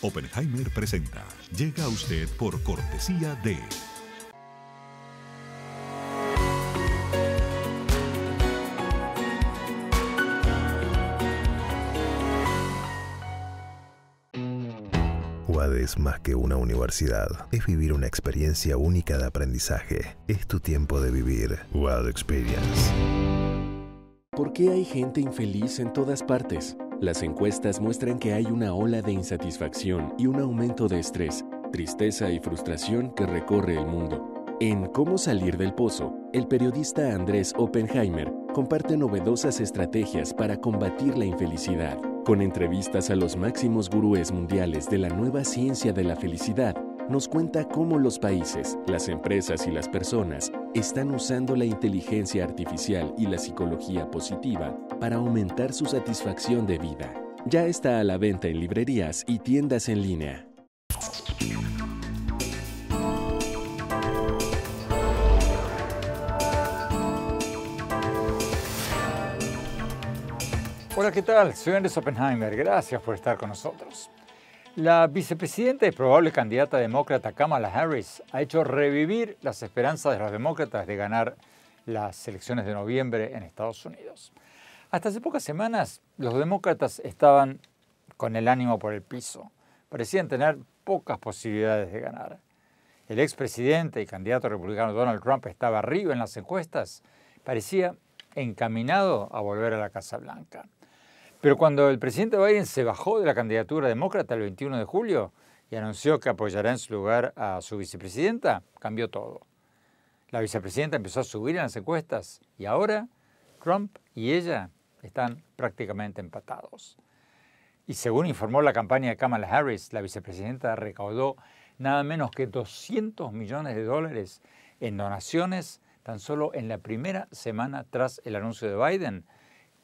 Oppenheimer presenta. Llega a usted por cortesía de... es más que una universidad. Es vivir una experiencia única de aprendizaje. Es tu tiempo de vivir. UAD Experience. ¿Por qué hay gente infeliz en todas partes? Las encuestas muestran que hay una ola de insatisfacción y un aumento de estrés, tristeza y frustración que recorre el mundo. En Cómo salir del pozo, el periodista Andrés Oppenheimer comparte novedosas estrategias para combatir la infelicidad, con entrevistas a los máximos gurúes mundiales de la nueva ciencia de la felicidad nos cuenta cómo los países, las empresas y las personas están usando la inteligencia artificial y la psicología positiva para aumentar su satisfacción de vida. Ya está a la venta en librerías y tiendas en línea. Hola, ¿qué tal? Soy Andrés Oppenheimer. Gracias por estar con nosotros. La vicepresidenta y probable candidata demócrata Kamala Harris ha hecho revivir las esperanzas de los demócratas de ganar las elecciones de noviembre en Estados Unidos. Hasta hace pocas semanas los demócratas estaban con el ánimo por el piso. Parecían tener pocas posibilidades de ganar. El expresidente y candidato republicano Donald Trump estaba arriba en las encuestas. Parecía encaminado a volver a la Casa Blanca. Pero cuando el presidente Biden se bajó de la candidatura demócrata el 21 de julio y anunció que apoyará en su lugar a su vicepresidenta, cambió todo. La vicepresidenta empezó a subir en las encuestas y ahora Trump y ella están prácticamente empatados. Y según informó la campaña de Kamala Harris, la vicepresidenta recaudó nada menos que 200 millones de dólares en donaciones tan solo en la primera semana tras el anuncio de Biden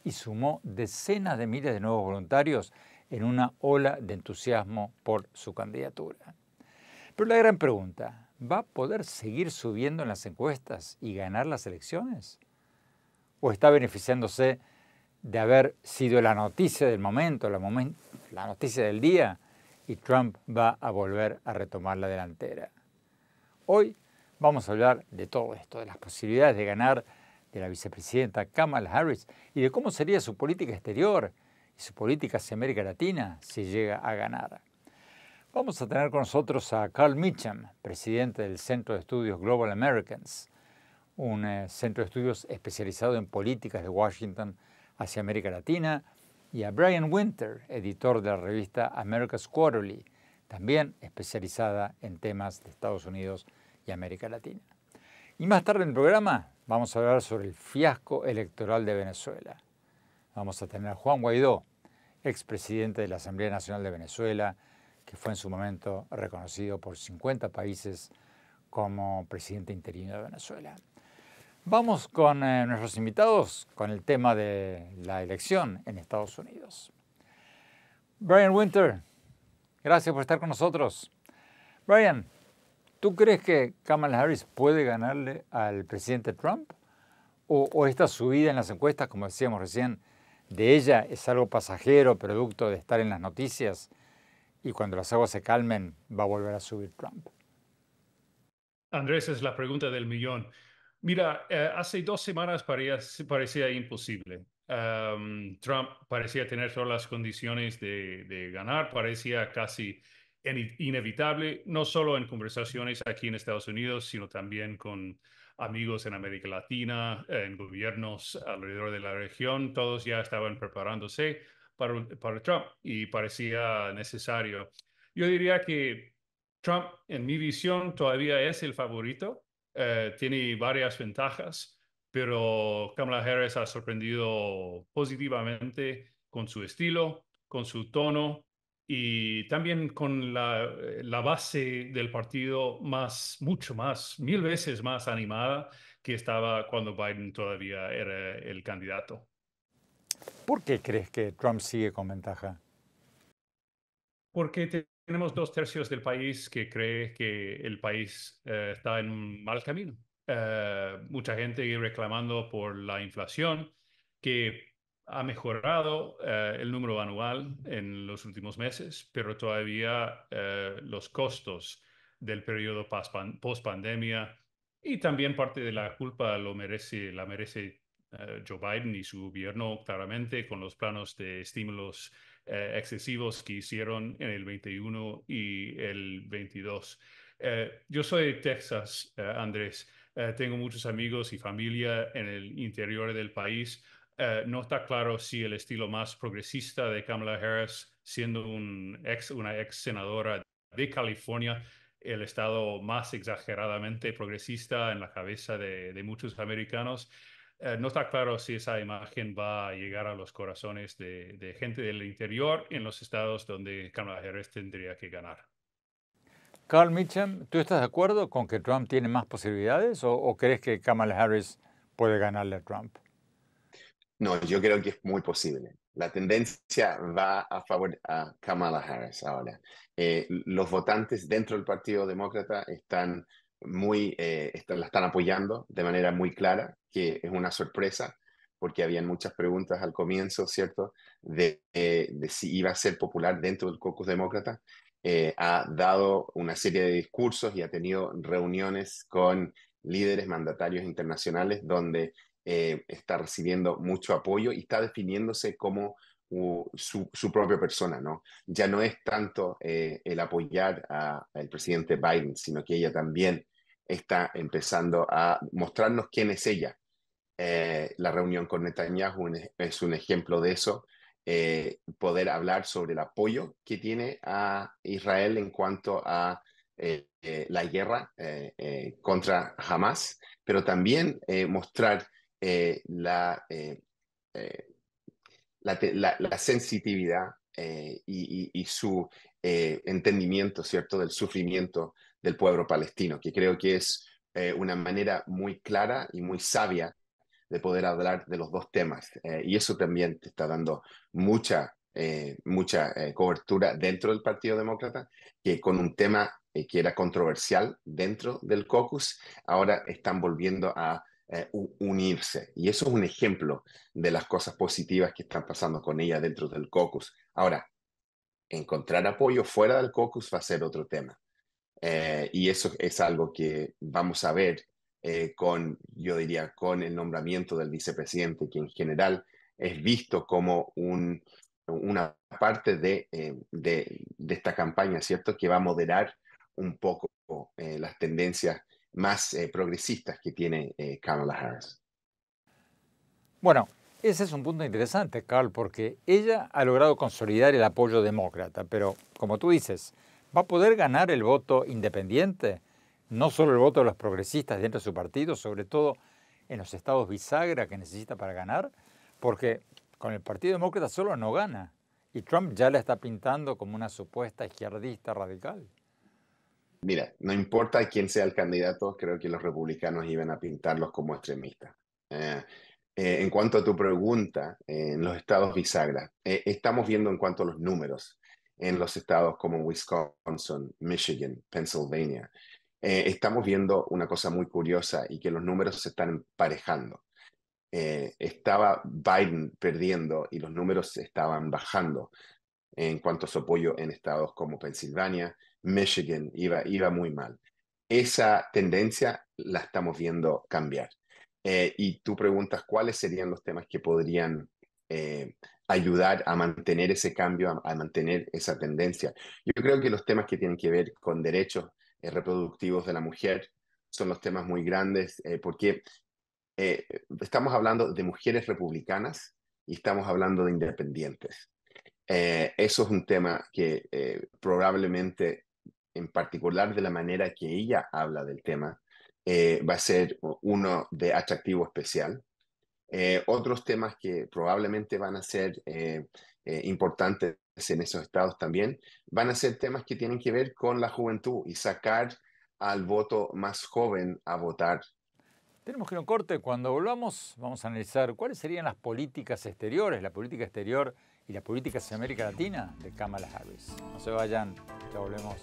y sumó decenas de miles de nuevos voluntarios en una ola de entusiasmo por su candidatura. Pero la gran pregunta, ¿va a poder seguir subiendo en las encuestas y ganar las elecciones? ¿O está beneficiándose de haber sido la noticia del momento, la, noticia del día, y Trump va a volver a retomar la delantera? Hoy vamos a hablar de todo esto, de las posibilidades de ganar de la vicepresidenta Kamala Harris y de cómo sería su política exterior y su política hacia América Latina si llega a ganar. Vamos a tener con nosotros a Carl Mitcham, presidente del Centro de Estudios Global Americans, un eh, centro de estudios especializado en políticas de Washington hacia América Latina, y a Brian Winter, editor de la revista America's Quarterly, también especializada en temas de Estados Unidos y América Latina. Y más tarde en el programa Vamos a hablar sobre el fiasco electoral de Venezuela. Vamos a tener a Juan Guaidó, expresidente de la Asamblea Nacional de Venezuela, que fue en su momento reconocido por 50 países como presidente interino de Venezuela. Vamos con eh, nuestros invitados con el tema de la elección en Estados Unidos. Brian Winter, gracias por estar con nosotros. Brian, ¿Tú crees que Kamala Harris puede ganarle al presidente Trump? O, esta subida en las encuestas, como decíamos recién, de ella es algo pasajero, producto de estar en las noticias? Y cuando las aguas se calmen, va a volver a subir Trump. Andrés, es la pregunta del millón. Mira, eh, hace dos semanas parecía, parecía imposible. Trump parecía tener todas las condiciones de, de ganar, parecía casi inevitable, no solo en conversaciones aquí en Estados Unidos, sino también con amigos en América Latina, en gobiernos alrededor de la región, todos ya estaban preparándose para, Trump y parecía necesario. Yo diría que Trump, en mi visión, todavía es el favorito, eh, tiene varias ventajas, pero Kamala Harris ha sorprendido positivamente con su estilo, con su tono, y también con eh, la, base del partido más, mucho más, mil veces más animada que estaba cuando Biden todavía era el candidato. ¿Por qué crees que Trump sigue con ventaja? Porque tenemos dos tercios del país que cree que el país eh, está en un mal camino. Eh, mucha gente reclamando por la inflación, que ha mejorado eh, el número anual en los últimos meses, pero todavía eh, los costos del periodo post-pandemia y también parte de la culpa lo merece, la merece eh, Joe Biden y su gobierno claramente con los planos de estímulos excesivos que hicieron en el 21 y el 22. yo soy de Texas, Andrés. tengo muchos amigos y familia en el interior del país. Eh, no está claro si el estilo más progresista de Kamala Harris, siendo una ex senadora de California, el estado más exageradamente progresista en la cabeza de, muchos americanos, eh, no está claro si esa imagen va a llegar a los corazones de, gente del interior en los estados donde Kamala Harris tendría que ganar. Carl Mitchum, ¿tú estás de acuerdo con que Trump tiene más posibilidades o crees que Kamala Harris puede ganarle a Trump? No, yo creo que es muy posible. La tendencia va a favor a Kamala Harris ahora. Eh, los votantes dentro del Partido Demócrata están muy, eh, la están apoyando de manera muy clara, que es una sorpresa, porque habían muchas preguntas al comienzo, ¿cierto?, de, eh, si iba a ser popular dentro del caucus demócrata. ha dado una serie de discursos y ha tenido reuniones con líderes mandatarios internacionales donde eh, está recibiendo mucho apoyo y está definiéndose como su, propia persona, ¿no? Ya no es tanto eh, el apoyar al presidente Biden, sino que ella también está empezando a mostrarnos quién es ella. Eh, la reunión con Netanyahu es un ejemplo de eso. poder hablar sobre el apoyo que tiene a Israel en cuanto a la guerra contra Hamas, pero también mostrar eh, la, eh, eh, la, la, sensitividad y, su entendimiento, ¿cierto?, del sufrimiento del pueblo palestino, que creo que es una manera muy clara y muy sabia de poder hablar de los dos temas. y eso también te está dando mucha mucha cobertura dentro del Partido Demócrata, que con un tema que era controversial dentro del caucus, ahora están volviendo a eh, unirse. Y eso es un ejemplo de las cosas positivas que están pasando con ella dentro del caucus. Ahora, encontrar apoyo fuera del caucus va a ser otro tema. Eh, y eso es algo que vamos a ver eh, con, yo diría, con el nombramiento del vicepresidente, que en general es visto como un, una parte de, de, esta campaña, ¿cierto? Que va a moderar un poco las tendencias más eh, progresistas que tiene eh, Kamala Harris. Bueno, ese es un punto interesante, Carl, porque ella ha logrado consolidar el apoyo demócrata, pero como tú dices, ¿va a poder ganar el voto independiente? No solo el voto de los progresistas dentro de su partido, sobre todo en los estados bisagra que necesita para ganar, porque con el Partido Demócrata solo no gana. Y Trump ya la está pintando como una supuesta izquierdista radical. Mira, no importa quién sea el candidato, creo que los republicanos iban a pintarlos como extremistas. Eh, eh, en cuanto a tu pregunta, eh, en los estados bisagra, estamos viendo en cuanto a los números en los estados como Wisconsin, Michigan, Pennsylvania, estamos viendo una cosa muy curiosa y que los números se están emparejando. estaba Biden perdiendo y los números estaban bajando en cuanto a su apoyo en estados como Pensilvania, Michigan iba, iba muy mal. Esa tendencia la estamos viendo cambiar. Eh, y tú preguntas cuáles serían los temas que podrían eh, ayudar a mantener ese cambio, a, mantener esa tendencia. Yo creo que los temas que tienen que ver con derechos eh, reproductivos de la mujer son los temas muy grandes, porque estamos hablando de mujeres republicanas y estamos hablando de independientes. eso es un tema que probablemente en particular de la manera que ella habla del tema, eh, va a ser uno de atractivo especial. Eh, otros temas que probablemente van a ser eh, importantes en esos estados también, van a ser temas que tienen que ver con la juventud y sacar al voto más joven a votar. Tenemos que ir a un corte. Cuando volvamos, vamos a analizar cuáles serían las políticas exteriores, la política exterior y las políticas de América Latina de Kamala Harris. No se vayan, ya volvemos.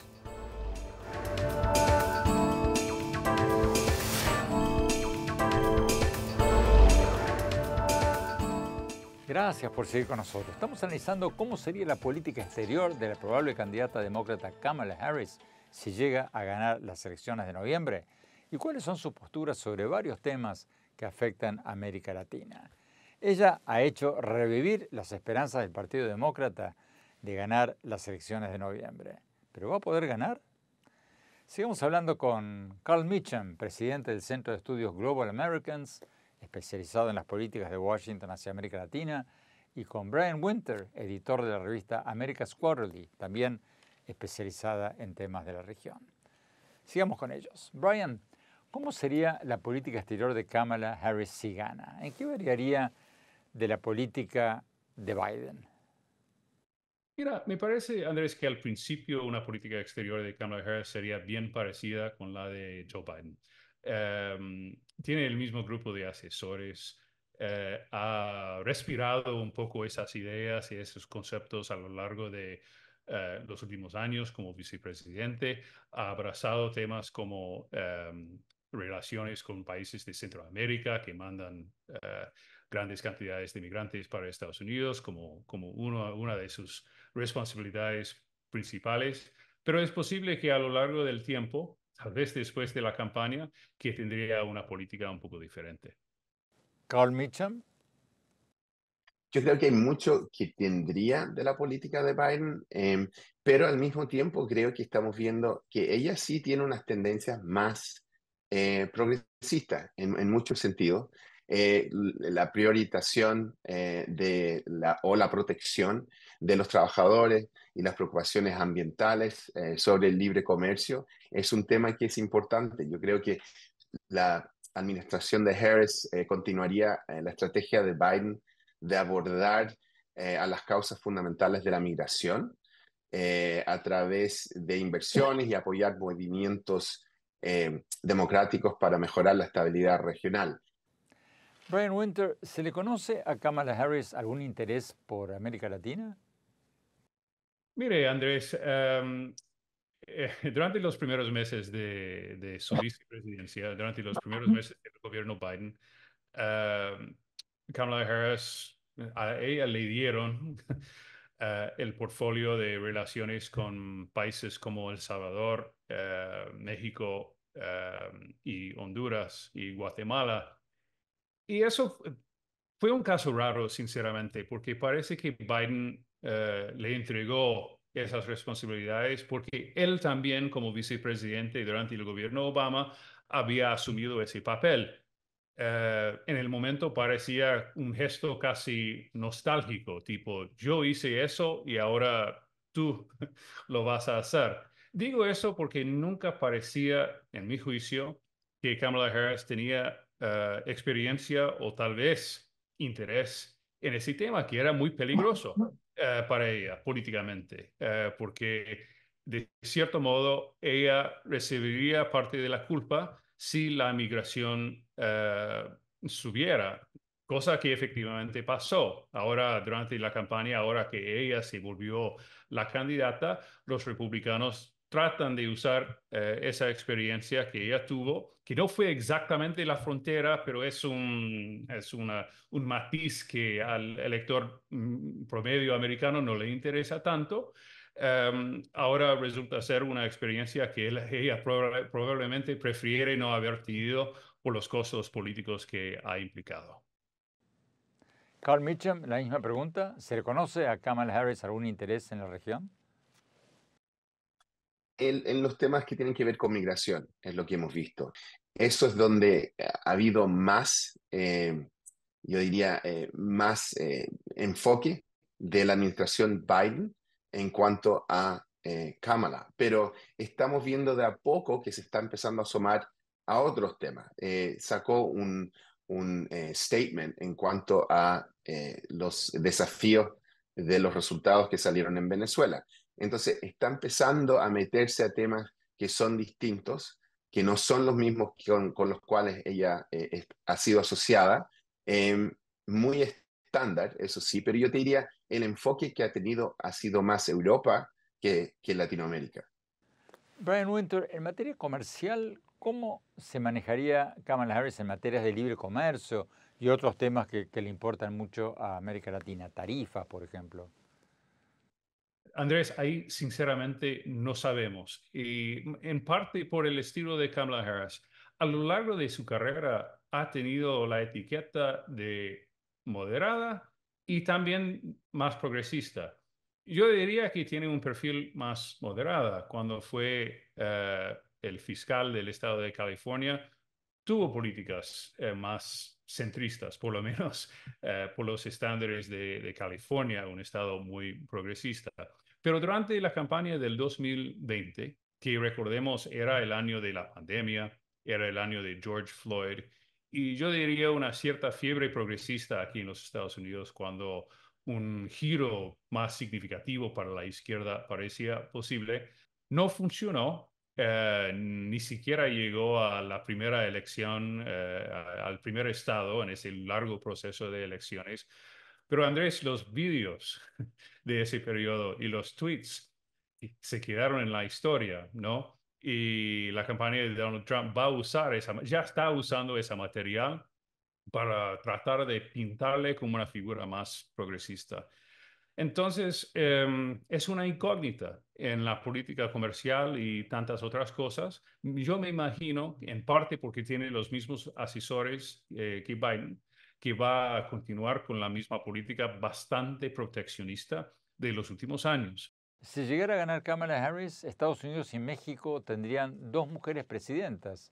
Gracias por seguir con nosotros. Estamos analizando cómo sería la política exterior de la probable candidata demócrata Kamala Harris si llega a ganar las elecciones de noviembre y cuáles son sus posturas sobre varios temas que afectan a América Latina. Ella ha hecho revivir las esperanzas del Partido Demócrata de ganar las elecciones de noviembre. ¿Pero va a poder ganar? Sigamos hablando con Carl Mitchum, presidente del Centro de Estudios Global Americans, especializado en las políticas de Washington hacia América Latina, y con Brian Winter, editor de la revista America's Quarterly, también especializada en temas de la región. Sigamos con ellos. Brian, ¿cómo sería la política exterior de Kamala Harris si gana? ¿En qué variaría de la política de Biden? Mira, me parece, Andrés, que al principio una política exterior de Kamala Harris sería bien parecida con la de Joe Biden. Em, tiene el mismo grupo de asesores, eh, ha respirado un poco esas ideas y esos conceptos a lo largo de eh, los últimos años como vicepresidente, ha abrazado temas como em, relaciones con países de Centroamérica que mandan eh, grandes cantidades de migrantes para Estados Unidos como, una de sus responsabilidades principales, pero es posible que a lo largo del tiempo, tal vez después de la campaña, que tendría una política un poco diferente. Carl Mitchum. Yo creo que hay mucho que tendría de la política de Biden, em, pero al mismo tiempo creo que estamos viendo que ella sí tiene unas tendencias más eh, progresistas en, en muchos sentidos. Eh, la priorización eh, de o la protección de los trabajadores y las preocupaciones ambientales eh, sobre el libre comercio es un tema que es importante. Yo creo que la administración de Harris continuaría la estrategia de Biden de abordar a las causas fundamentales de la migración a través de inversiones y apoyar movimientos democráticos para mejorar la estabilidad regional. Brian Winter, ¿se le conoce a Kamala Harris algún interés por América Latina? Mire, Andrés, em, eh, durante los primeros meses de, su vicepresidencia, durante los primeros meses del gobierno Biden, em, Kamala Harris, a ella le dieron eh, el portfolio de relaciones con países como El Salvador, eh, México em, y Honduras y Guatemala y eso fue un caso raro, sinceramente, porque parece que Biden eh, le entregó esas responsabilidades porque él también, como vicepresidente durante el gobierno Obama, había asumido ese papel. Eh, en el momento parecía un gesto casi nostálgico, tipo, yo hice eso y ahora tú lo vas a hacer. Digo eso porque nunca parecía, en mi juicio, que Kamala Harris tenía eh, experiencia o tal vez interés en ese tema que era muy peligroso eh, para ella políticamente, eh, porque de cierto modo ella recibiría parte de la culpa si la migración subiera, cosa que efectivamente pasó. Ahora, durante la campaña, ahora que ella se volvió la candidata, los republicanos tratan de usar esa experiencia que ella tuvo que no fue exactamente la frontera, pero es un, es una, un matiz que al elector mm, promedio americano no le interesa tanto. Em, ahora resulta ser una experiencia que él, ella probablemente prefiere no haber tenido por los costos políticos que ha implicado. Carl Mitchum, la misma pregunta. ¿Se reconoce a Kamala Harris algún interés en la región? en, los temas que tienen que ver con migración, es lo que hemos visto eso es donde ha habido más, eh, yo diría, eh, más eh, enfoque de la administración Biden en cuanto a cámara Pero estamos viendo de a poco que se está empezando a asomar a otros temas. sacó un, un statement en cuanto a los desafíos de los resultados que salieron en Venezuela. Entonces, está empezando a meterse a temas que son distintos que no son los mismos con, los cuales ella eh, ha sido asociada, em, muy estándar, eso sí, pero yo te diría, el enfoque que ha tenido ha sido más Europa que, que Latinoamérica. Brian Winter, en materia comercial, ¿cómo se manejaría Kamala Harris en materias de libre comercio y otros temas que, que le importan mucho a América Latina, tarifas, por ejemplo? Andrés, ahí sinceramente no sabemos. Y en parte por el estilo de Kamala Harris. A lo largo de su carrera ha tenido la etiqueta de moderada y también más progresista. Yo diría que tiene un perfil más moderada. Cuando fue eh, el fiscal del estado de California, tuvo políticas eh, más más centristas, por lo menos eh, por los estándares de, California, un estado muy progresista. Pero durante la campaña del 2020, que recordemos era el año de la pandemia, era el año de George Floyd, y yo diría una cierta fiebre progresista aquí en los Estados Unidos cuando un giro más significativo para la izquierda parecía posible, no funcionó eh, ni siquiera llegó a la primera elección, eh, al primer estado en ese largo proceso de elecciones. Pero Andrés, los vídeos de ese periodo y los tweets se quedaron en la historia, ¿no? Y la campaña de Donald Trump va a usar esa, ya está usando ese material para tratar de pintarle como una figura más progresista. Entonces, em, es una incógnita en la política comercial y tantas otras cosas. Yo me imagino, en parte porque tiene los mismos asesores que eh, Biden, que va a continuar con la misma política bastante proteccionista de los últimos años. Si llegara a ganar Kamala Harris, Estados Unidos y México tendrían dos mujeres presidentas.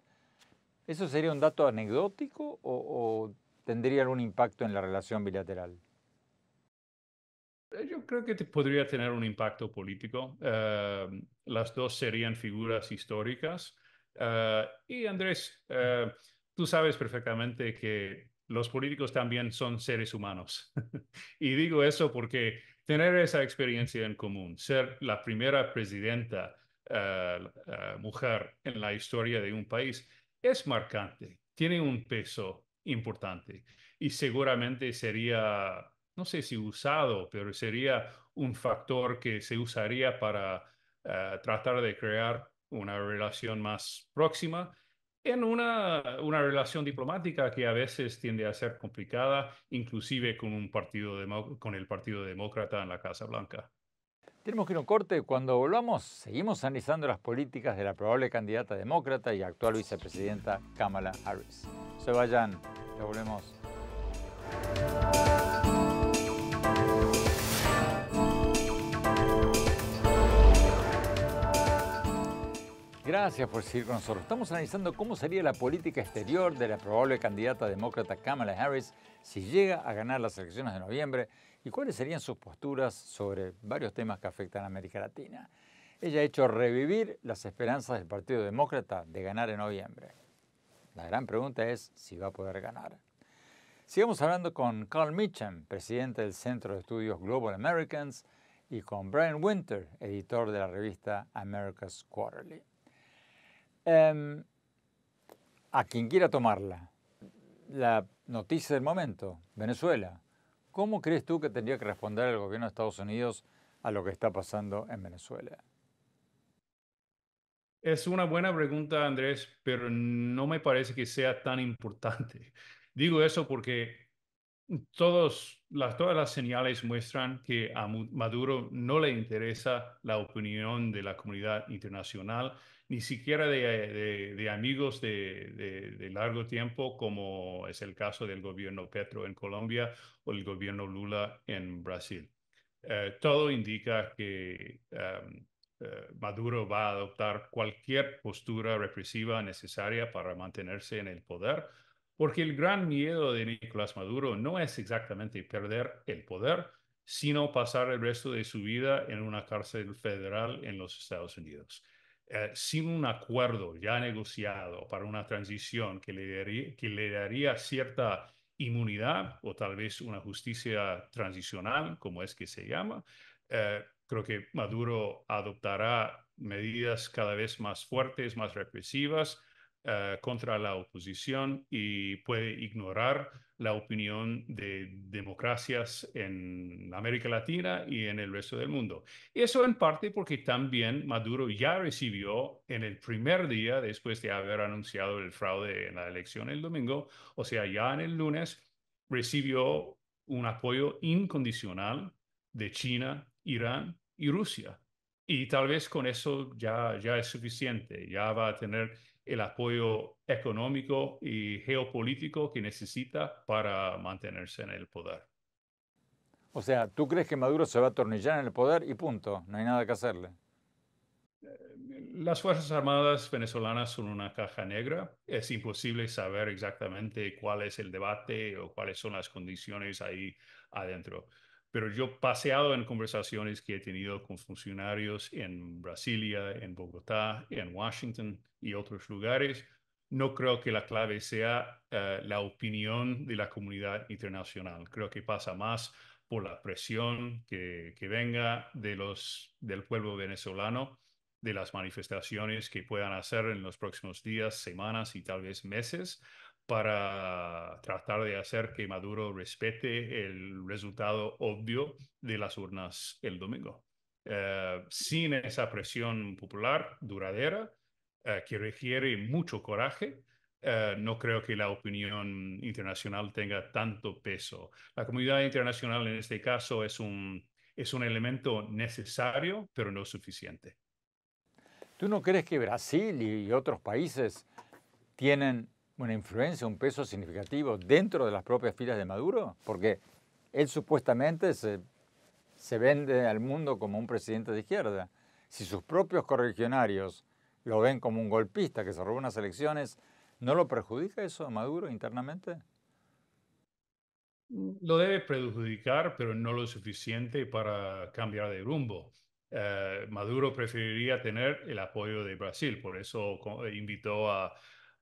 ¿Eso sería un dato anecdótico o tendría algún impacto en la relación bilateral? Eh, yo creo que te podría tener un impacto político. Em, las dos serían figuras históricas. Eh, y Andrés, eh, tú sabes perfectamente que los políticos también son seres humanos. y digo eso porque tener esa experiencia en común, ser la primera presidenta mujer en la historia de un país, es marcante, tiene un peso importante y seguramente sería no sé si usado, pero sería un factor que se usaría para eh, tratar de crear una relación más próxima en una, una, relación diplomática que a veces tiende a ser complicada, inclusive con, un partido con el Partido Demócrata en la Casa Blanca. Tenemos que ir a corte. Cuando volvamos, seguimos analizando las políticas de la probable candidata demócrata y actual vicepresidenta Kamala Harris. Se vayan, nos volvemos. Gracias por seguir con nosotros. Estamos analizando cómo sería la política exterior de la probable candidata demócrata Kamala Harris si llega a ganar las elecciones de noviembre y cuáles serían sus posturas sobre varios temas que afectan a América Latina. Ella ha hecho revivir las esperanzas del Partido Demócrata de ganar en noviembre. La gran pregunta es si va a poder ganar. Sigamos hablando con Carl Mitchum, presidente del Centro de Estudios Global Americans, y con Brian Winter, editor de la revista America's Quarterly. Em, a quien quiera tomarla, la noticia del momento, Venezuela. ¿Cómo crees tú que tendría que responder el gobierno de Estados Unidos a lo que está pasando en Venezuela? Es una buena pregunta, Andrés, pero no me parece que sea tan importante. Digo eso porque todas las señales muestran que a Maduro no le interesa la opinión de la comunidad internacional, ni siquiera de, amigos de, largo tiempo, como es el caso del gobierno Petro en Colombia o el gobierno Lula en Brasil. Eh, todo indica que em, eh, Maduro va a adoptar cualquier postura represiva necesaria para mantenerse en el poder, porque el gran miedo de Nicolás Maduro no es exactamente perder el poder, sino pasar el resto de su vida en una cárcel federal en los Estados Unidos. Eh, sin un acuerdo ya negociado para una transición que le, daría, cierta inmunidad o tal vez una justicia transicional, como es que se llama, eh, creo que Maduro adoptará medidas cada vez más fuertes, más represivas, eh, contra la oposición y puede ignorar la opinión de democracias en América Latina y en el resto del mundo. Eso en parte porque también Maduro ya recibió en el primer día, después de haber anunciado el fraude en la elección el domingo, o sea, ya en el lunes, recibió un apoyo incondicional de China, Irán y Rusia. Y tal vez con eso ya, ya es suficiente, ya va a tener el apoyo económico y geopolítico que necesita para mantenerse en el poder. O sea, ¿tú crees que Maduro se va a tornillar en el poder y punto? No hay nada que hacerle. Las Fuerzas Armadas venezolanas son una caja negra. Es imposible saber exactamente cuál es el debate o cuáles son las condiciones ahí adentro pero yo paseado en conversaciones que he tenido con funcionarios en Brasilia, en Bogotá, en Washington y otros lugares. No creo que la clave sea eh, la opinión de la comunidad internacional. Creo que pasa más por la presión que, que venga de los, del pueblo venezolano, de las manifestaciones que puedan hacer en los próximos días, semanas y tal vez meses, para tratar de hacer que Maduro respete el resultado obvio de las urnas el domingo. Eh, sin esa presión popular duradera, eh, que requiere mucho coraje, eh, no creo que la opinión internacional tenga tanto peso. La comunidad internacional en este caso es un, es un elemento necesario, pero no suficiente. ¿Tú no crees que Brasil y otros países tienen una influencia, un peso significativo dentro de las propias filas de Maduro? Porque él supuestamente se, se vende al mundo como un presidente de izquierda. Si sus propios correligionarios lo ven como un golpista que se robó unas elecciones, ¿no lo perjudica eso a Maduro internamente? Lo debe perjudicar, pero no lo suficiente para cambiar de rumbo. Eh, Maduro preferiría tener el apoyo de Brasil, por eso invitó a,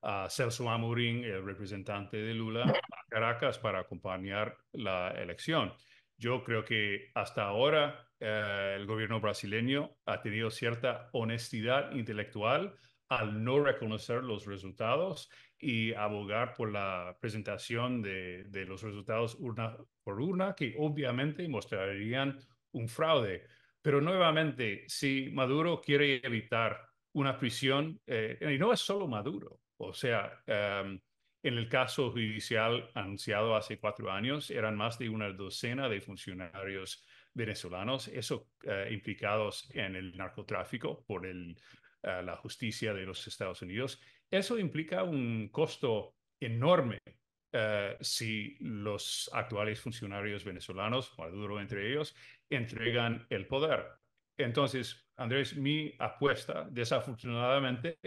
a Celso Amorín, el representante de Lula, a Caracas para acompañar la elección. Yo creo que hasta ahora eh, el gobierno brasileño ha tenido cierta honestidad intelectual al no reconocer los resultados y abogar por la presentación de, los resultados una por una que obviamente mostrarían un fraude. Pero nuevamente, si Maduro quiere evitar una prisión, eh, y no es solo Maduro, o sea, em, en el caso judicial anunciado hace cuatro años, eran más de una docena de funcionarios venezolanos, eso eh, implicados en el narcotráfico por eh, la justicia de los Estados Unidos. Eso implica un costo enorme eh, si los actuales funcionarios venezolanos, Maduro entre ellos, entregan el poder. Entonces, Andrés, mi apuesta, desafortunadamente,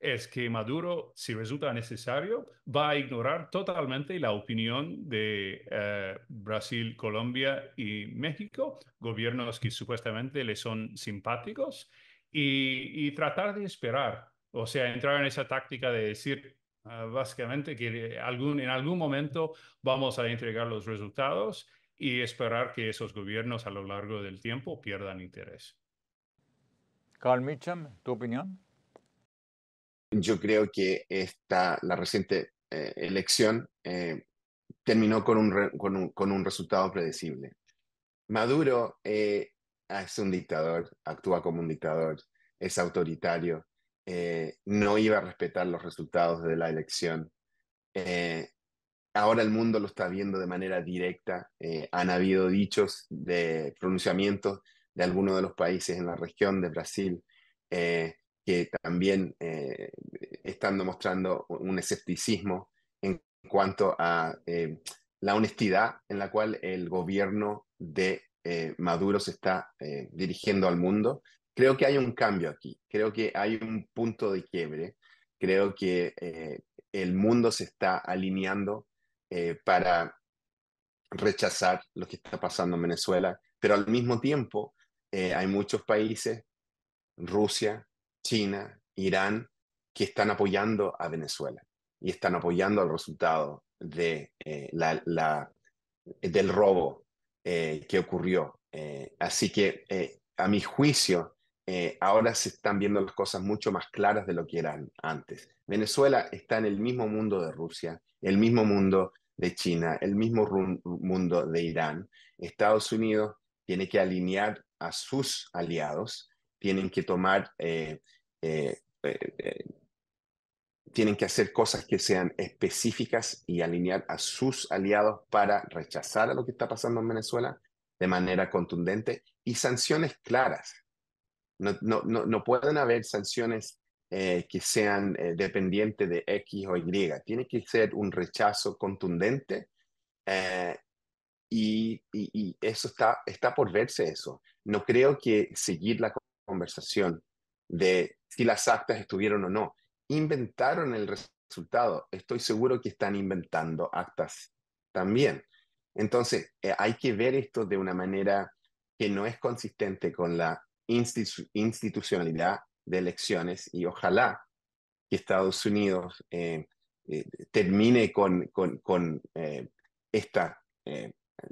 es que Maduro, si resulta necesario, va a ignorar totalmente la opinión de eh, Brasil, Colombia y México, gobiernos que supuestamente le son simpáticos, y, tratar de esperar, o sea, entrar en esa táctica de decir ah, básicamente que en algún momento vamos a entregar los resultados y esperar que esos gobiernos a lo largo del tiempo pierdan interés. Carl Mitchum, ¿tu opinión? yo creo que esta, la reciente eh, elección eh, terminó con un, con, con un, resultado predecible. Maduro eh, es un dictador, actúa como un dictador, es autoritario, no iba a respetar los resultados de la elección. ahora el mundo lo está viendo de manera directa. han habido dichos de pronunciamientos de algunos de los países en la región, de Brasil, eh, que también eh, están demostrando un escepticismo en cuanto a eh, la honestidad en la cual el gobierno de eh, Maduro se está dirigiendo al mundo. Creo que hay un cambio aquí, creo que hay un punto de quiebre, creo que el mundo se está alineando para rechazar lo que está pasando en Venezuela, pero al mismo tiempo hay muchos países, Rusia, China, Irán, que están apoyando a Venezuela y están apoyando al resultado de, eh, la, del robo eh, que ocurrió. Eh, así que, a mi juicio, ahora se están viendo las cosas mucho más claras de lo que eran antes. Venezuela está en el mismo mundo de Rusia, el mismo mundo de China, el mismo mundo de Irán. Estados Unidos tiene que alinear a sus aliados tienen que tomar, eh, eh, eh, tienen que hacer cosas que sean específicas y alinear a sus aliados para rechazar a lo que está pasando en Venezuela de manera contundente y sanciones claras. No, no, no, no pueden haber sanciones que sean dependientes de X o Y. Tiene que ser un rechazo contundente y, y, y, eso está, está por verse eso. No creo que seguir la conversación de si las actas estuvieron o no. Inventaron el resultado. Estoy seguro que están inventando actas también. Entonces, eh, hay que ver esto de una manera que no es consistente con la institucionalidad de elecciones y ojalá que Estados Unidos eh, eh, termine con, con, con esta,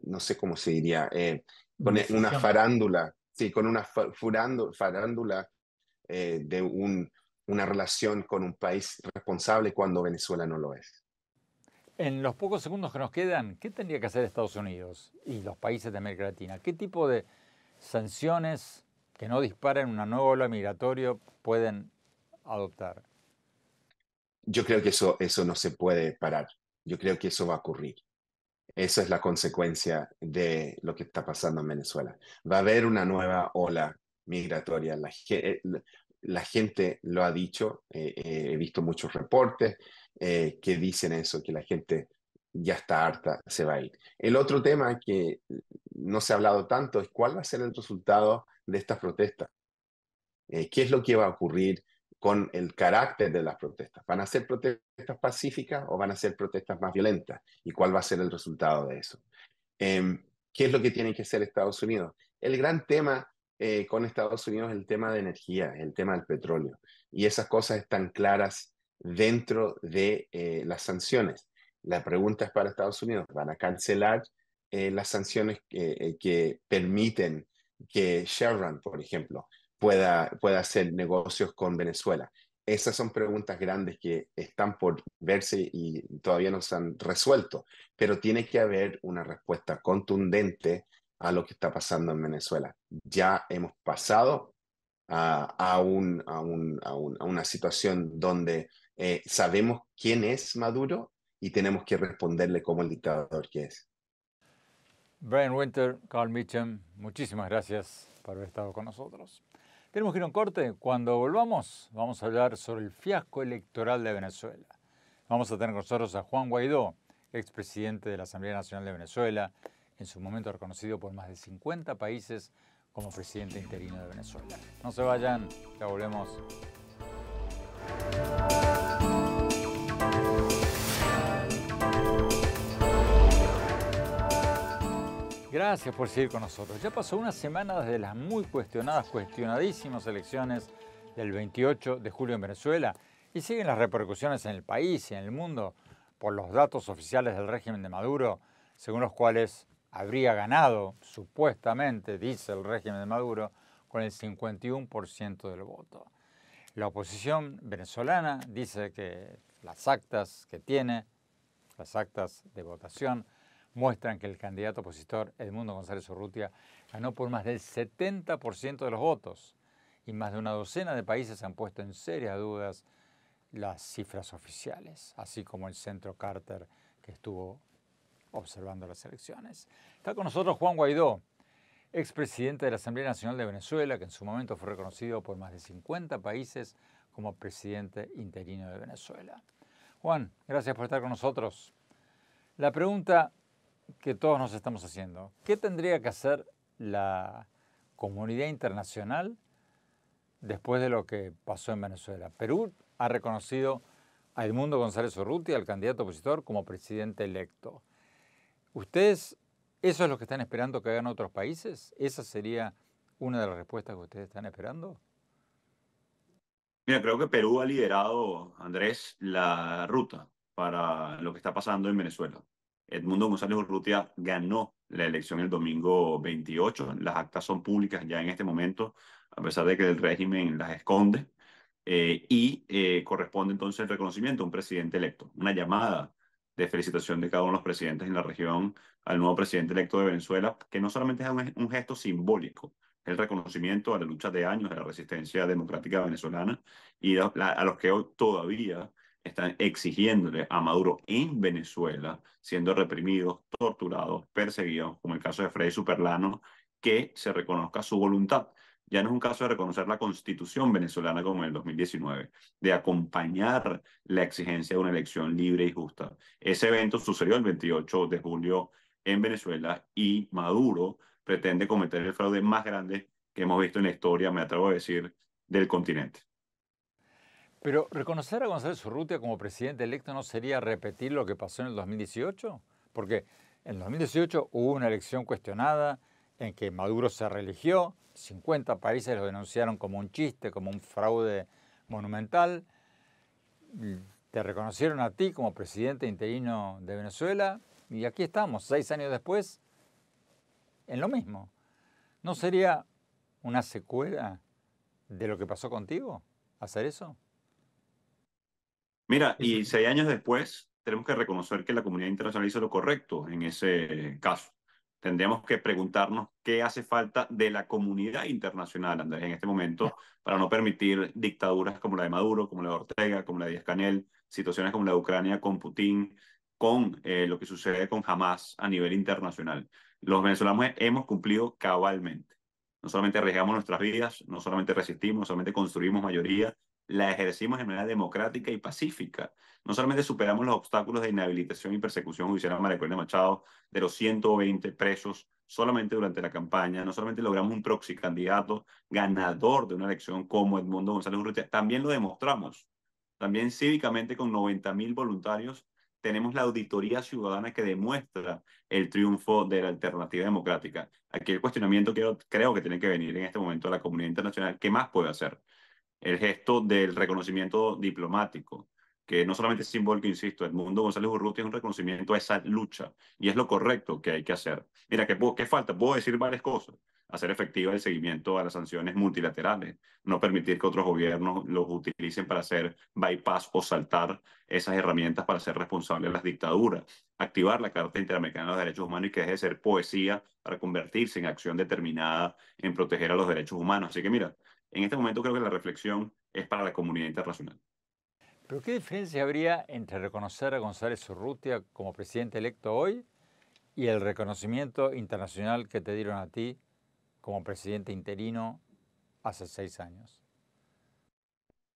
no sé cómo se diría, con una farándula sí, con una farándula eh, de una relación con un país responsable cuando Venezuela no lo es. En los pocos segundos que nos quedan, ¿qué tendría que hacer Estados Unidos y los países de América Latina? ¿Qué tipo de sanciones que no disparen una nueva ola migratoria pueden adoptar? Yo creo que eso, eso no se puede parar. Yo creo que eso va a ocurrir. Esa es la consecuencia de lo que está pasando en Venezuela. Va a haber una nueva ola migratoria. La, gente lo ha dicho, eh, eh, he visto muchos reportes eh, que dicen eso, que la gente ya está harta, se va a ir. El otro tema que no se ha hablado tanto es cuál va a ser el resultado de esta protesta. ¿Qué es lo que va a ocurrir? con el carácter de las protestas. ¿Van a ser protestas pacíficas o van a ser protestas más violentas? ¿Y cuál va a ser el resultado de eso? Em, ¿Qué es lo que tiene que hacer Estados Unidos? El gran tema eh, con Estados Unidos es el tema de energía, el tema del petróleo. Y esas cosas están claras dentro de eh, las sanciones. La pregunta es para Estados Unidos, ¿van a cancelar eh, las sanciones que permiten que Chevron, por ejemplo, pueda, pueda hacer negocios con Venezuela? Esas son preguntas grandes que están por verse y todavía no se han resuelto, pero tiene que haber una respuesta contundente a lo que está pasando en Venezuela. Ya hemos pasado a, un, a, un, a, una situación donde eh, sabemos quién es Maduro y tenemos que responderle como el dictador que es. Brian Winter, Carl Mitchum, muchísimas gracias por haber estado con nosotros. Tenemos que ir a un corte. Cuando volvamos, vamos a hablar sobre el fiasco electoral de Venezuela. Vamos a tener con nosotros a Juan Guaidó, expresidente de la Asamblea Nacional de Venezuela, en su momento reconocido por más de 50 países como presidente interino de Venezuela. No se vayan, ya volvemos. Gracias por seguir con nosotros. Ya pasó una semana desde las muy cuestionadas, cuestionadísimas elecciones del 28 de julio en Venezuela y siguen las repercusiones en el país y en el mundo por los datos oficiales del régimen de Maduro, según los cuales habría ganado, supuestamente, dice el régimen de Maduro, con el 51% del voto. La oposición venezolana dice que las actas que tiene, las actas de votación, muestran que el candidato opositor Edmundo González Urrutia ganó por más del 70% de los votos y más de una docena de países han puesto en serias dudas las cifras oficiales, así como el centro Carter que estuvo observando las elecciones. Está con nosotros Juan Guaidó, expresidente de la Asamblea Nacional de Venezuela, que en su momento fue reconocido por más de 50 países como presidente interino de Venezuela. Juan, gracias por estar con nosotros. La pregunta que todos nos estamos haciendo. ¿Qué tendría que hacer la comunidad internacional después de lo que pasó en Venezuela? Perú ha reconocido a Edmundo González Urruti, al candidato opositor, como presidente electo. ¿Ustedes, eso es lo que están esperando que hagan otros países? ¿Esa sería una de las respuestas que ustedes están esperando? Mira, creo que Perú ha liderado, Andrés, la ruta para lo que está pasando en Venezuela. Edmundo González Urrutia ganó la elección el domingo 28. Las actas son públicas ya en este momento, a pesar de que el régimen las esconde. Eh, y eh, corresponde entonces el reconocimiento a un presidente electo, una llamada de felicitación de cada uno de los presidentes en la región al nuevo presidente electo de Venezuela, que no solamente es un, gesto simbólico, el reconocimiento a la lucha de años de la resistencia democrática venezolana y a, a los que hoy todavía están exigiéndole a Maduro en Venezuela, siendo reprimidos, torturados, perseguidos, como el caso de Freddy Superlano, que se reconozca su voluntad. Ya no es un caso de reconocer la constitución venezolana como en el 2019, de acompañar la exigencia de una elección libre y justa. Ese evento sucedió el 28 de julio en Venezuela y Maduro pretende cometer el fraude más grande que hemos visto en la historia, me atrevo a decir, del continente. Pero reconocer a González Urrutia como presidente electo no sería repetir lo que pasó en el 2018, porque en 2018 hubo una elección cuestionada en que Maduro se reeligió, 50 países lo denunciaron como un chiste, como un fraude monumental, te reconocieron a ti como presidente interino de Venezuela y aquí estamos, seis años después, en lo mismo. ¿No sería una secuela de lo que pasó contigo hacer eso? Mira, y seis años después, tenemos que reconocer que la comunidad internacional hizo lo correcto en ese caso. Tendríamos que preguntarnos qué hace falta de la comunidad internacional, en este momento, para no permitir dictaduras como la de Maduro, como la de Ortega, como la de Escanel, situaciones como la de Ucrania con Putin, con eh, lo que sucede con Hamas a nivel internacional. Los venezolanos hemos cumplido cabalmente. No solamente arriesgamos nuestras vidas, no solamente resistimos, no solamente construimos mayoría, la ejercimos de manera democrática y pacífica. No solamente superamos los obstáculos de inhabilitación y persecución judicial a María Machado de los 120 presos solamente durante la campaña, no solamente logramos un proxy candidato ganador de una elección como Edmundo González Urrutia, también lo demostramos. También cívicamente con 90.000 mil voluntarios tenemos la auditoría ciudadana que demuestra el triunfo de la alternativa democrática. Aquí el cuestionamiento que creo que tiene que venir en este momento a la comunidad internacional. ¿Qué más puede hacer? el gesto del reconocimiento diplomático, que no solamente es simbólico, insisto, el mundo González Urrutia es un reconocimiento a esa lucha y es lo correcto que hay que hacer. Mira, ¿qué, qué falta? Puedo decir varias cosas. Hacer efectiva el seguimiento a las sanciones multilaterales, no permitir que otros gobiernos los utilicen para hacer bypass o saltar esas herramientas para ser responsables de las dictaduras, activar la Carta Interamericana de los Derechos Humanos y que deje de ser poesía para convertirse en acción determinada en proteger a los derechos humanos. Así que mira, en este momento creo que la reflexión es para la comunidad internacional. ¿Pero qué diferencia habría entre reconocer a González Urrutia como presidente electo hoy y el reconocimiento internacional que te dieron a ti como presidente interino hace seis años?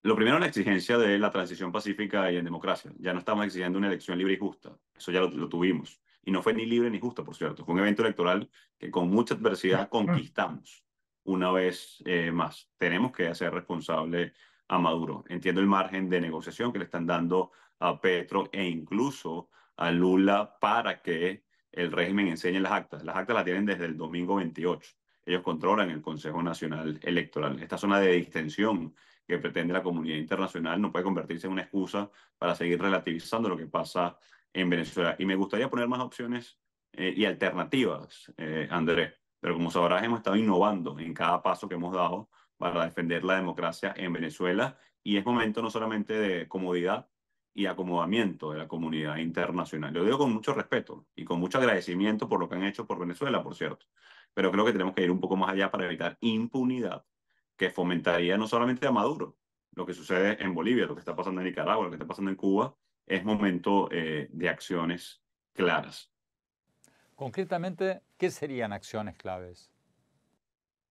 Lo primero, la exigencia de la transición pacífica y en democracia. Ya no estamos exigiendo una elección libre y justa. Eso ya lo, tuvimos. Y no fue ni libre ni justa, por cierto. Fue un evento electoral que con mucha adversidad conquistamos una vez eh, más. Tenemos que hacer responsable a Maduro. Entiendo el margen de negociación que le están dando a Petro e incluso a Lula para que el régimen enseñe las actas. Las actas las tienen desde el domingo 28. Ellos controlan el Consejo Nacional Electoral. Esta zona de distensión que pretende la comunidad internacional no puede convertirse en una excusa para seguir relativizando lo que pasa en Venezuela. Y me gustaría poner más opciones eh, y alternativas, eh, Andrés. Pero como sabrás, hemos estado innovando en cada paso que hemos dado para defender la democracia en Venezuela y es momento no solamente de comodidad y acomodamiento de la comunidad internacional. Lo digo con mucho respeto y con mucho agradecimiento por lo que han hecho por Venezuela, por cierto, pero creo que tenemos que ir un poco más allá para evitar impunidad que fomentaría no solamente a Maduro, lo que sucede en Bolivia, lo que está pasando en Nicaragua, lo que está pasando en Cuba, es momento eh, de acciones claras. Concretamente, ¿qué serían acciones claves?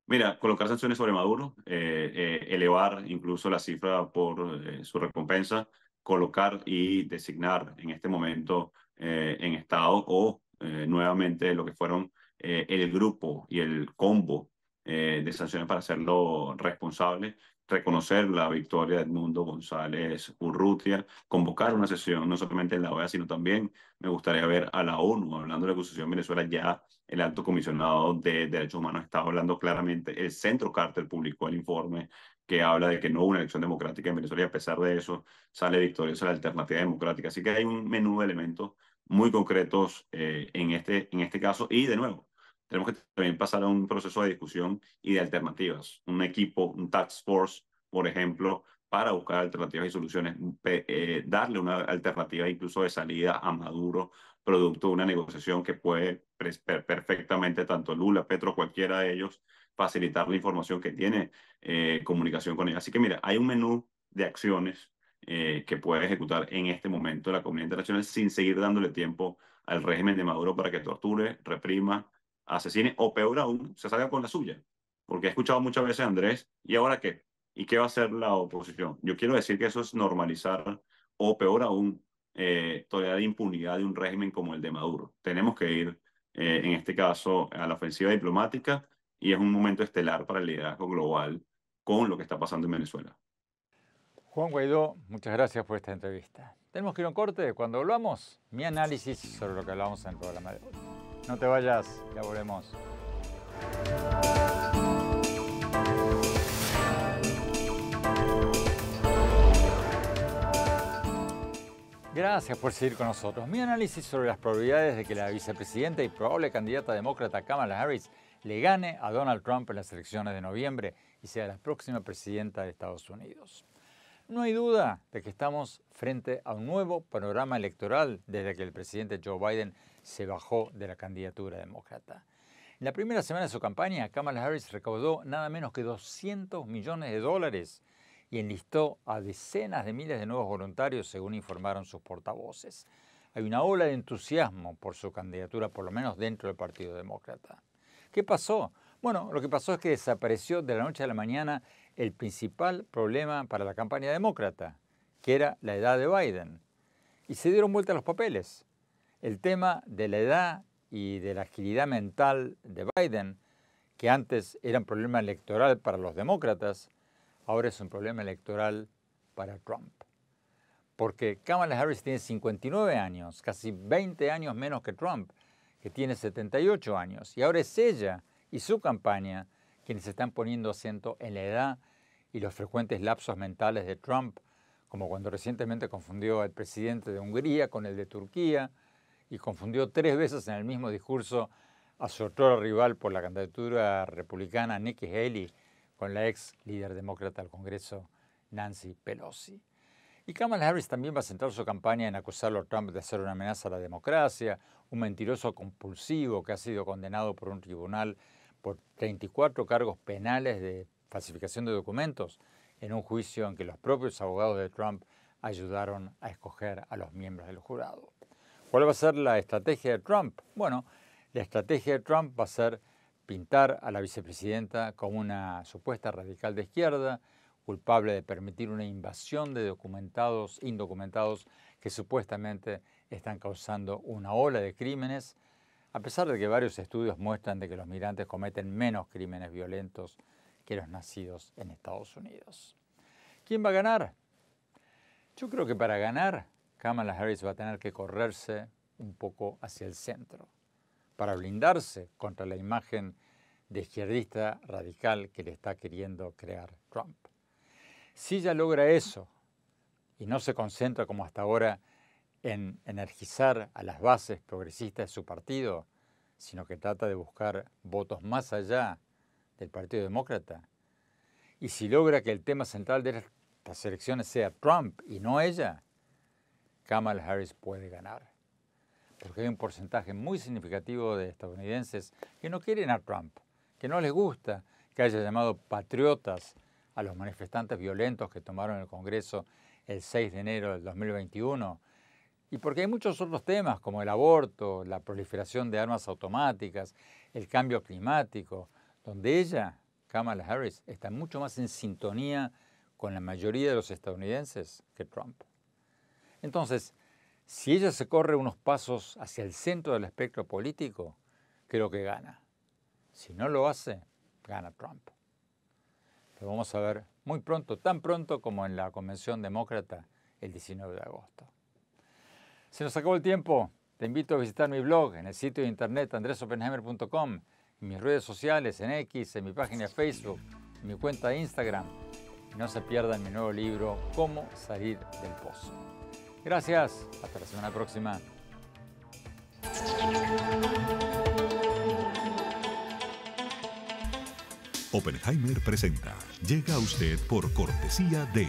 Mira, colocar sanciones sobre Maduro, eh, eh, elevar incluso la cifra por eh, su recompensa, colocar y designar en este momento en Estado o nuevamente lo que fueron el grupo y el combo de sanciones para hacerlo responsable reconocer la victoria de Edmundo González Urrutia, convocar una sesión no solamente en la OEA, sino también me gustaría ver a la ONU, hablando de la Constitución de Venezuela, ya el alto comisionado de Derechos Humanos está hablando claramente, el Centro Carter publicó el informe que habla de que no hubo una elección democrática en Venezuela y a pesar de eso sale victoriosa la alternativa democrática. Así que hay un menú de elementos muy concretos eh, en, este, en este caso y de nuevo tenemos que también pasar a un proceso de discusión y de alternativas. Un equipo, un task force, por ejemplo, para buscar alternativas y soluciones, eh, darle una alternativa incluso de salida a Maduro, producto de una negociación que puede perfectamente tanto Lula, Petro, cualquiera de ellos, facilitar la información que tiene eh, comunicación con ellos. Así que mira, hay un menú de acciones eh, que puede ejecutar en este momento la comunidad internacional sin seguir dándole tiempo al régimen de Maduro para que torture, reprima asesine o peor aún, se salga con la suya. Porque he escuchado muchas veces, a Andrés, ¿y ahora qué? ¿Y qué va a hacer la oposición? Yo quiero decir que eso es normalizar o peor aún, eh, la impunidad de un régimen como el de Maduro. Tenemos que ir, eh, en este caso, a la ofensiva diplomática y es un momento estelar para el liderazgo global con lo que está pasando en Venezuela. Juan Guaidó, muchas gracias por esta entrevista. Tenemos que ir a un corte. Cuando volvamos, mi análisis sobre lo que hablamos en el programa de no te vayas, ya volvemos. Gracias por seguir con nosotros. Mi análisis sobre las probabilidades de que la vicepresidenta y probable candidata demócrata Kamala Harris le gane a Donald Trump en las elecciones de noviembre y sea la próxima presidenta de Estados Unidos. No hay duda de que estamos frente a un nuevo panorama electoral desde que el presidente Joe Biden se bajó de la candidatura demócrata. En la primera semana de su campaña, Kamala Harris recaudó nada menos que 200 millones de dólares y enlistó a decenas de miles de nuevos voluntarios, según informaron sus portavoces. Hay una ola de entusiasmo por su candidatura, por lo menos dentro del Partido Demócrata. ¿Qué pasó? Bueno, lo que pasó es que desapareció de la noche a la mañana el principal problema para la campaña demócrata, que era la edad de Biden. Y se dieron vuelta los papeles el tema de la edad y de la agilidad mental de Biden, que antes era un problema electoral para los demócratas, ahora es un problema electoral para Trump. Porque Kamala Harris tiene 59 años, casi 20 años menos que Trump, que tiene 78 años. Y ahora es ella y su campaña quienes están poniendo acento en la edad y los frecuentes lapsos mentales de Trump, como cuando recientemente confundió al presidente de Hungría con el de Turquía, y confundió tres veces en el mismo discurso a su otro rival por la candidatura republicana, Nikki Haley, con la ex líder demócrata del Congreso, Nancy Pelosi. Y Kamala Harris también va a centrar su campaña en acusarlo a Trump de ser una amenaza a la democracia, un mentiroso compulsivo que ha sido condenado por un tribunal por 34 cargos penales de falsificación de documentos en un juicio en que los propios abogados de Trump ayudaron a escoger a los miembros del jurado. ¿Cuál va a ser la estrategia de Trump? Bueno, la estrategia de Trump va a ser pintar a la vicepresidenta como una supuesta radical de izquierda, culpable de permitir una invasión de documentados, indocumentados que supuestamente están causando una ola de crímenes, a pesar de que varios estudios muestran de que los migrantes cometen menos crímenes violentos que los nacidos en Estados Unidos. ¿Quién va a ganar? Yo creo que para ganar Kamala Harris va a tener que correrse un poco hacia el centro para blindarse contra la imagen de izquierdista radical que le está queriendo crear Trump. Si ella logra eso y no se concentra como hasta ahora en energizar a las bases progresistas de su partido, sino que trata de buscar votos más allá del Partido Demócrata, y si logra que el tema central de estas elecciones sea Trump y no ella, Kamala Harris puede ganar. Porque hay un porcentaje muy significativo de estadounidenses que no quieren a Trump, que no les gusta que haya llamado patriotas a los manifestantes violentos que tomaron el Congreso el 6 de enero del 2021. Y porque hay muchos otros temas como el aborto, la proliferación de armas automáticas, el cambio climático, donde ella, Kamala Harris, está mucho más en sintonía con la mayoría de los estadounidenses que Trump. Entonces, si ella se corre unos pasos hacia el centro del espectro político, creo que gana. Si no lo hace, gana Trump. Lo vamos a ver muy pronto, tan pronto como en la Convención Demócrata el 19 de agosto. Si nos acabó el tiempo. Te invito a visitar mi blog en el sitio de internet andresopenheimer.com, en mis redes sociales, en X, en mi página de Facebook, en mi cuenta de Instagram. no se pierdan mi nuevo libro, Cómo salir del pozo. Gracias. Hasta la semana próxima. Oppenheimer presenta. Llega a usted por cortesía de...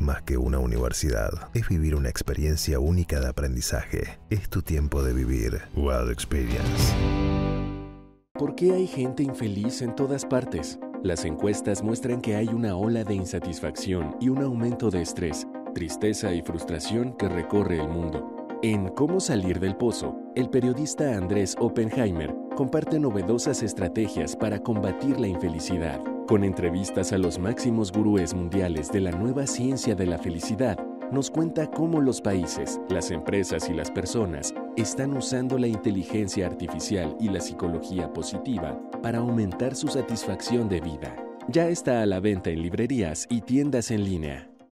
más que una universidad, es vivir una experiencia única de aprendizaje. Es tu tiempo de vivir. Wild Experience. ¿Por qué hay gente infeliz en todas partes? Las encuestas muestran que hay una ola de insatisfacción y un aumento de estrés, tristeza y frustración que recorre el mundo. En Cómo salir del pozo, el periodista Andrés Oppenheimer comparte novedosas estrategias para combatir la infelicidad. Con entrevistas a los máximos gurúes mundiales de la nueva ciencia de la felicidad, nos cuenta cómo los países, las empresas y las personas están usando la inteligencia artificial y la psicología positiva para aumentar su satisfacción de vida. Ya está a la venta en librerías y tiendas en línea.